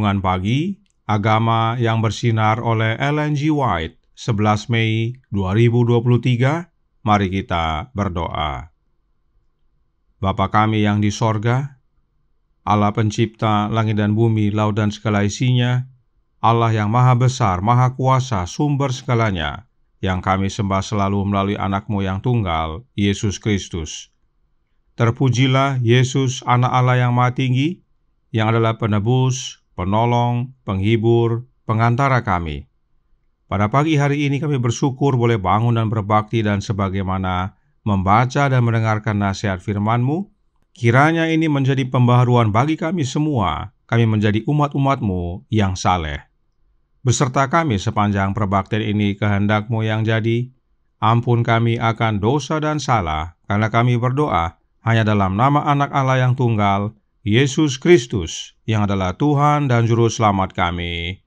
Renungan Pagi, Agama yang Bersinar oleh Ellen G. White, 11 Mei 2023, mari kita berdoa. Bapa kami yang di sorga, Allah pencipta langit dan bumi, laut dan segala isinya, Allah yang maha besar, maha kuasa, sumber segalanya, yang kami sembah selalu melalui anakmu yang tunggal, Yesus Kristus. Terpujilah Yesus, anak Allah yang maha tinggi, yang adalah penebus, penolong, penghibur, pengantara kami. Pada pagi hari ini kami bersyukur boleh bangun dan berbakti dan sebagaimana membaca dan mendengarkan nasihat firman-Mu, kiranya ini menjadi pembaharuan bagi kami semua, kami menjadi umat-umat-Mu yang saleh. Beserta kami sepanjang perbaktian ini kehendak-Mu yang jadi, ampun kami akan dosa dan salah, karena kami berdoa hanya dalam nama anak Allah yang tunggal, Yesus Kristus, yang adalah Tuhan dan Juru Selamat kami.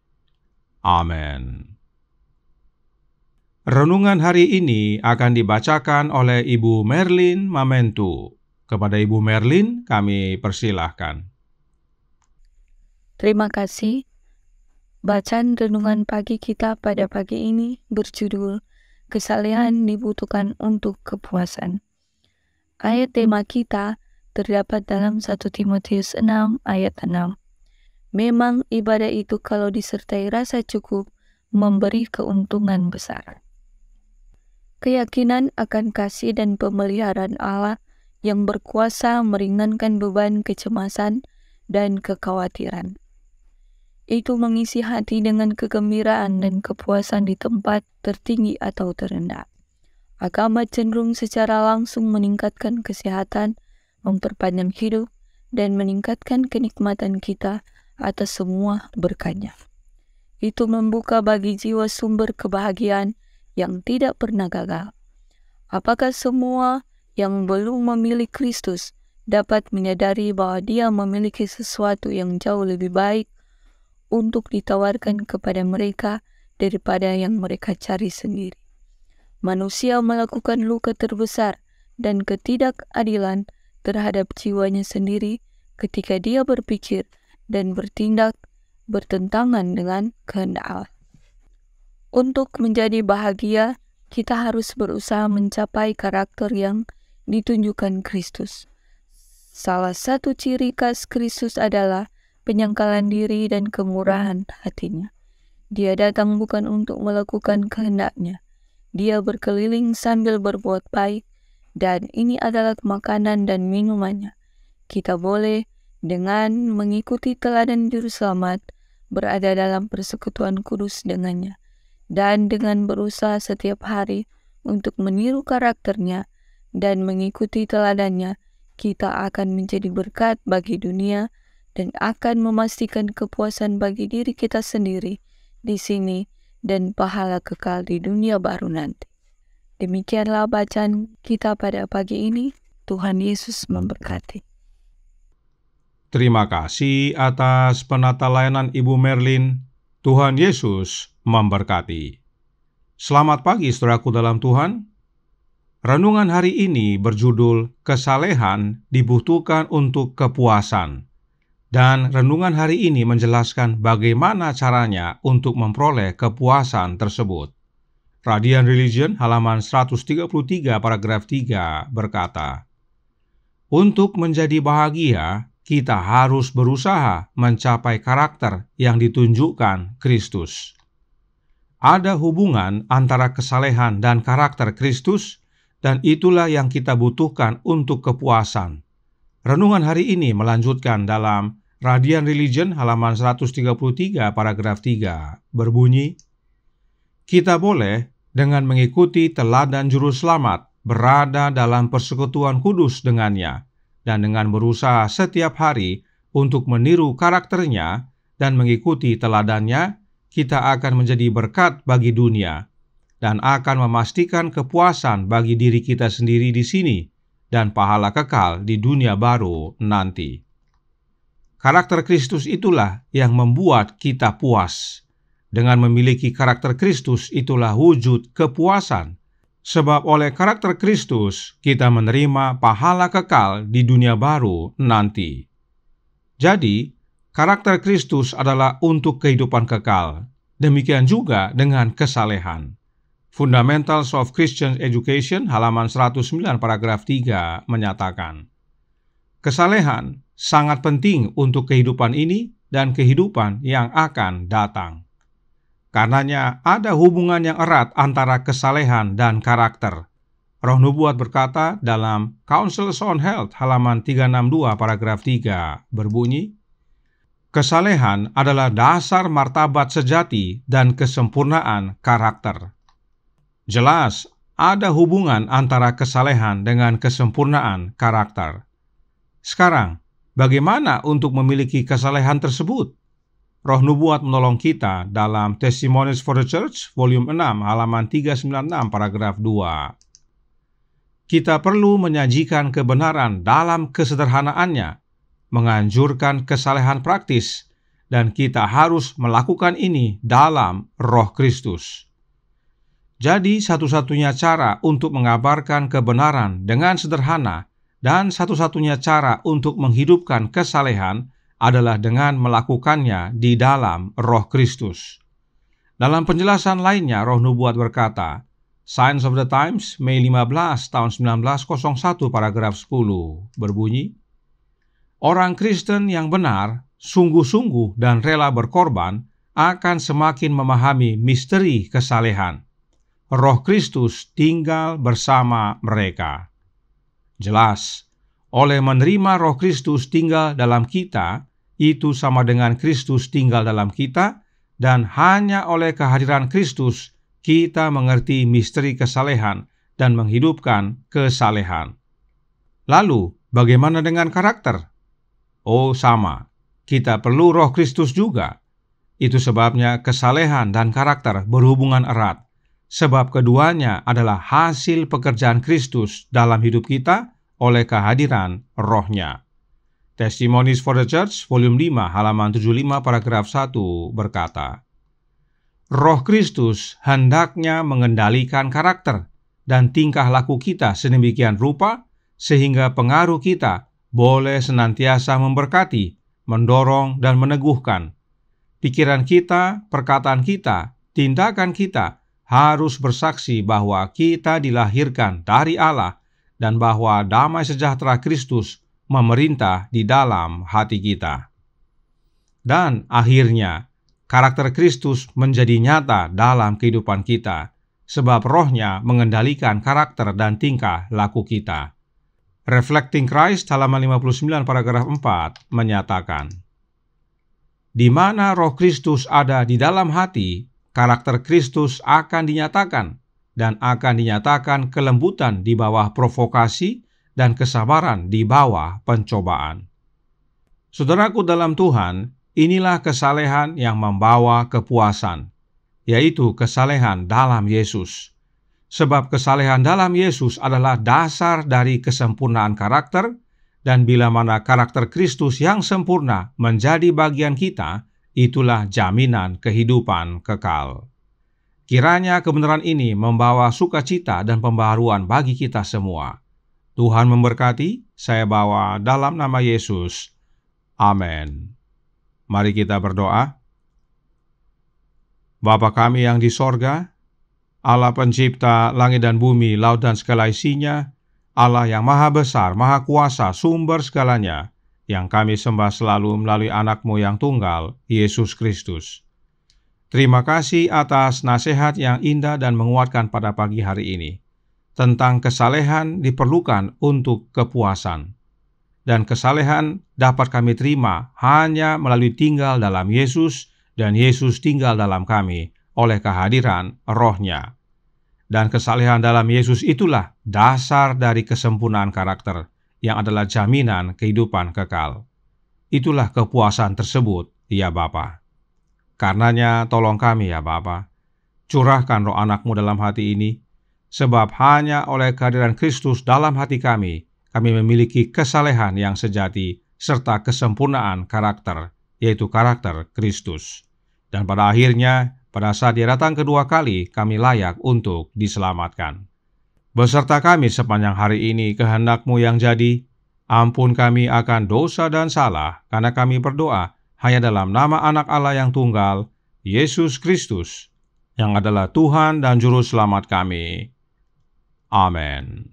Amin. Renungan hari ini akan dibacakan oleh Ibu Merlin Mamentu. Kepada Ibu Merlin, kami persilahkan. Terima kasih. Bacaan renungan pagi kita pada pagi ini berjudul Kesalehan Dibutuhkan untuk Kepuasan. Ayat tema kita terdapat dalam 1 Timotius 6 ayat 6. Memang ibadah itu kalau disertai rasa cukup memberi keuntungan besar. Keyakinan akan kasih dan pemeliharaan Allah yang berkuasa meringankan beban kecemasan dan kekhawatiran. Itu mengisi hati dengan kegembiraan dan kepuasan di tempat tertinggi atau terendah. Agama cenderung secara langsung meningkatkan kesehatan memperpanjang hidup, dan meningkatkan kenikmatan kita atas semua berkatnya. Itu membuka bagi jiwa sumber kebahagiaan yang tidak pernah gagal. Apakah semua yang belum memilih Kristus dapat menyadari bahwa dia memiliki sesuatu yang jauh lebih baik untuk ditawarkan kepada mereka daripada yang mereka cari sendiri. Manusia melakukan luka terbesar dan ketidakadilan terhadap jiwanya sendiri ketika dia berpikir dan bertindak bertentangan dengan kehendak Allah. Untuk menjadi bahagia, kita harus berusaha mencapai karakter yang ditunjukkan Kristus. Salah satu ciri khas Kristus adalah penyangkalan diri dan kemurahan hatinya. Dia datang bukan untuk melakukan kehendaknya. Dia berkeliling sambil berbuat baik dan ini adalah makanan dan minumannya. Kita boleh dengan mengikuti teladan juru selamat berada dalam persekutuan kudus dengannya dan dengan berusaha setiap hari untuk meniru karakternya dan mengikuti teladannya kita akan menjadi berkat bagi dunia dan akan memastikan kepuasan bagi diri kita sendiri di sini dan pahala kekal di dunia baru nanti. Demikianlah bacaan kita pada pagi ini. Tuhan Yesus memberkati. Terima kasih atas penata layanan Ibu Merlin. Tuhan Yesus memberkati. Selamat pagi saudaraku dalam Tuhan. Renungan hari ini berjudul Kesalehan dibutuhkan untuk kepuasan. Dan renungan hari ini menjelaskan bagaimana caranya untuk memperoleh kepuasan tersebut. Radian Religion halaman 133 paragraf 3 berkata, Untuk menjadi bahagia, kita harus berusaha mencapai karakter yang ditunjukkan Kristus. Ada hubungan antara kesalehan dan karakter Kristus, dan itulah yang kita butuhkan untuk kepuasan. Renungan hari ini melanjutkan dalam Radian Religion halaman 133 paragraf 3 berbunyi, Kita boleh dengan mengikuti teladan juru selamat, berada dalam persekutuan kudus dengannya, dan dengan berusaha setiap hari untuk meniru karakternya dan mengikuti teladannya, kita akan menjadi berkat bagi dunia dan akan memastikan kepuasan bagi diri kita sendiri di sini dan pahala kekal di dunia baru nanti. Karakter Kristus itulah yang membuat kita puas dengan memiliki karakter Kristus itulah wujud kepuasan. Sebab oleh karakter Kristus kita menerima pahala kekal di dunia baru nanti. Jadi, karakter Kristus adalah untuk kehidupan kekal. Demikian juga dengan kesalehan. Fundamentals of Christian Education halaman 109 paragraf 3 menyatakan, Kesalehan sangat penting untuk kehidupan ini dan kehidupan yang akan datang. Karenanya ada hubungan yang erat antara kesalehan dan karakter. Roh Nubuat berkata dalam Council on Health halaman 362 paragraf 3 berbunyi, Kesalehan adalah dasar martabat sejati dan kesempurnaan karakter. Jelas, ada hubungan antara kesalehan dengan kesempurnaan karakter. Sekarang, bagaimana untuk memiliki kesalehan tersebut? Roh nubuat menolong kita dalam Testimonies for the Church, volume 6, halaman 396, paragraf 2. Kita perlu menyajikan kebenaran dalam kesederhanaannya, menganjurkan kesalehan praktis, dan kita harus melakukan ini dalam roh Kristus. Jadi satu-satunya cara untuk mengabarkan kebenaran dengan sederhana dan satu-satunya cara untuk menghidupkan kesalehan adalah dengan melakukannya di dalam roh Kristus. Dalam penjelasan lainnya, roh nubuat berkata, Science of the Times, Mei 15 tahun 1901 paragraf 10 berbunyi, Orang Kristen yang benar, sungguh-sungguh dan rela berkorban akan semakin memahami misteri kesalehan. Roh Kristus tinggal bersama mereka. Jelas, oleh menerima Roh Kristus tinggal dalam kita, itu sama dengan Kristus tinggal dalam kita, dan hanya oleh kehadiran Kristus kita mengerti misteri kesalehan dan menghidupkan kesalehan. Lalu, bagaimana dengan karakter? Oh, sama. Kita perlu Roh Kristus juga. Itu sebabnya kesalehan dan karakter berhubungan erat, sebab keduanya adalah hasil pekerjaan Kristus dalam hidup kita oleh kehadiran Rohnya. Testimonies for the Church, volume 5, halaman 75, paragraf 1, berkata, Roh Kristus hendaknya mengendalikan karakter dan tingkah laku kita sedemikian rupa sehingga pengaruh kita boleh senantiasa memberkati, mendorong, dan meneguhkan. Pikiran kita, perkataan kita, tindakan kita harus bersaksi bahwa kita dilahirkan dari Allah dan bahwa damai sejahtera Kristus memerintah di dalam hati kita. Dan akhirnya, karakter Kristus menjadi nyata dalam kehidupan kita, sebab rohnya mengendalikan karakter dan tingkah laku kita. Reflecting Christ halaman 59 paragraf 4 menyatakan, Di mana roh Kristus ada di dalam hati, karakter Kristus akan dinyatakan, dan akan dinyatakan kelembutan di bawah provokasi, dan kesabaran di bawah pencobaan. Saudaraku dalam Tuhan, inilah kesalehan yang membawa kepuasan, yaitu kesalehan dalam Yesus. Sebab kesalehan dalam Yesus adalah dasar dari kesempurnaan karakter, dan bila mana karakter Kristus yang sempurna menjadi bagian kita, itulah jaminan kehidupan kekal. Kiranya kebenaran ini membawa sukacita dan pembaruan bagi kita semua. Tuhan memberkati, saya bawa dalam nama Yesus. Amin. Mari kita berdoa. Bapa kami yang di sorga, Allah pencipta langit dan bumi, laut dan segala isinya, Allah yang maha besar, maha kuasa, sumber segalanya, yang kami sembah selalu melalui anakmu yang tunggal, Yesus Kristus. Terima kasih atas nasihat yang indah dan menguatkan pada pagi hari ini tentang kesalehan diperlukan untuk kepuasan. Dan kesalehan dapat kami terima hanya melalui tinggal dalam Yesus dan Yesus tinggal dalam kami oleh kehadiran rohnya. Dan kesalehan dalam Yesus itulah dasar dari kesempurnaan karakter yang adalah jaminan kehidupan kekal. Itulah kepuasan tersebut, ya Bapa. Karenanya tolong kami ya Bapa, curahkan roh anakmu dalam hati ini, sebab hanya oleh kehadiran Kristus dalam hati kami, kami memiliki kesalehan yang sejati serta kesempurnaan karakter, yaitu karakter Kristus. Dan pada akhirnya, pada saat dia datang kedua kali, kami layak untuk diselamatkan. Beserta kami sepanjang hari ini kehendakmu yang jadi, ampun kami akan dosa dan salah, karena kami berdoa hanya dalam nama anak Allah yang tunggal, Yesus Kristus, yang adalah Tuhan dan Juru Selamat kami Amen.